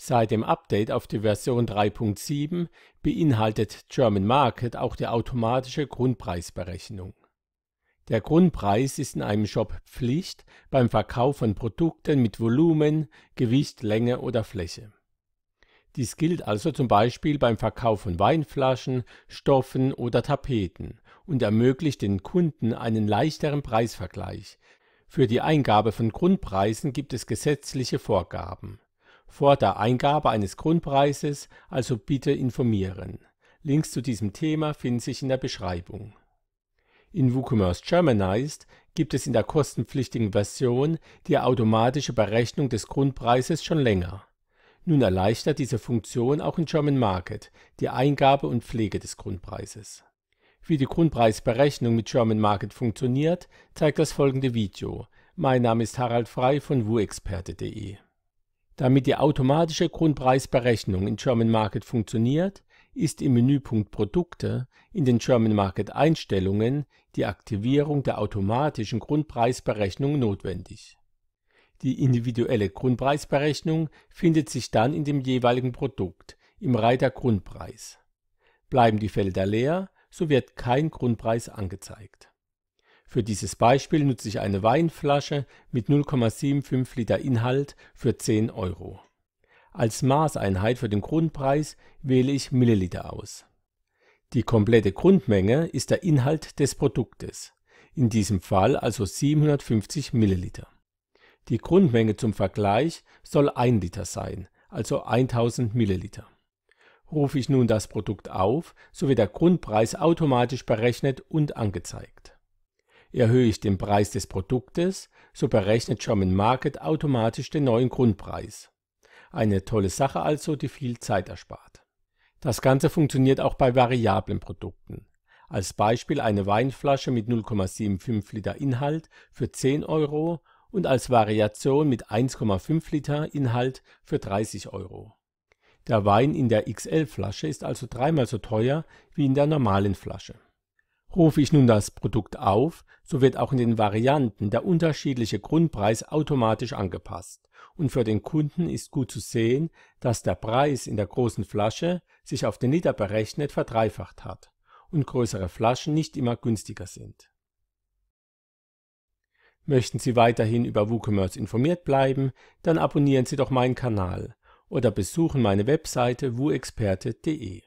Seit dem Update auf die Version 3.7 beinhaltet German Market auch die automatische Grundpreisberechnung. Der Grundpreis ist in einem Shop Pflicht beim Verkauf von Produkten mit Volumen, Gewicht, Länge oder Fläche. Dies gilt also zum Beispiel beim Verkauf von Weinflaschen, Stoffen oder Tapeten und ermöglicht den Kunden einen leichteren Preisvergleich. Für die Eingabe von Grundpreisen gibt es gesetzliche Vorgaben vor der Eingabe eines Grundpreises also bitte informieren. Links zu diesem Thema finden sich in der Beschreibung. In WooCommerce Germanized gibt es in der kostenpflichtigen Version die automatische Berechnung des Grundpreises schon länger. Nun erleichtert diese Funktion auch in German Market die Eingabe und Pflege des Grundpreises. Wie die Grundpreisberechnung mit German Market funktioniert, zeigt das folgende Video. Mein Name ist Harald Frei von woexperte.de. Damit die automatische Grundpreisberechnung in German Market funktioniert, ist im Menüpunkt Produkte in den German Market Einstellungen die Aktivierung der automatischen Grundpreisberechnung notwendig. Die individuelle Grundpreisberechnung findet sich dann in dem jeweiligen Produkt im Reiter Grundpreis. Bleiben die Felder leer, so wird kein Grundpreis angezeigt für dieses Beispiel nutze ich eine Weinflasche mit 0,75 Liter Inhalt für 10 Euro. Als Maßeinheit für den Grundpreis wähle ich Milliliter aus. Die komplette Grundmenge ist der Inhalt des Produktes, in diesem Fall also 750 Milliliter. Die Grundmenge zum Vergleich soll 1 Liter sein, also 1000 Milliliter. Rufe ich nun das Produkt auf, so wird der Grundpreis automatisch berechnet und angezeigt. Erhöhe ich den Preis des Produktes, so berechnet German Market automatisch den neuen Grundpreis. Eine tolle Sache also, die viel Zeit erspart. Das Ganze funktioniert auch bei variablen Produkten. Als Beispiel eine Weinflasche mit 0,75 Liter Inhalt für 10 Euro und als Variation mit 1,5 Liter Inhalt für 30 Euro. Der Wein in der XL-Flasche ist also dreimal so teuer wie in der normalen Flasche. Rufe ich nun das Produkt auf, so wird auch in den Varianten der unterschiedliche Grundpreis automatisch angepasst und für den Kunden ist gut zu sehen, dass der Preis in der großen Flasche sich auf den Liter berechnet verdreifacht hat und größere Flaschen nicht immer günstiger sind. Möchten Sie weiterhin über WooCommerce informiert bleiben, dann abonnieren Sie doch meinen Kanal oder besuchen meine Webseite woexperte.de.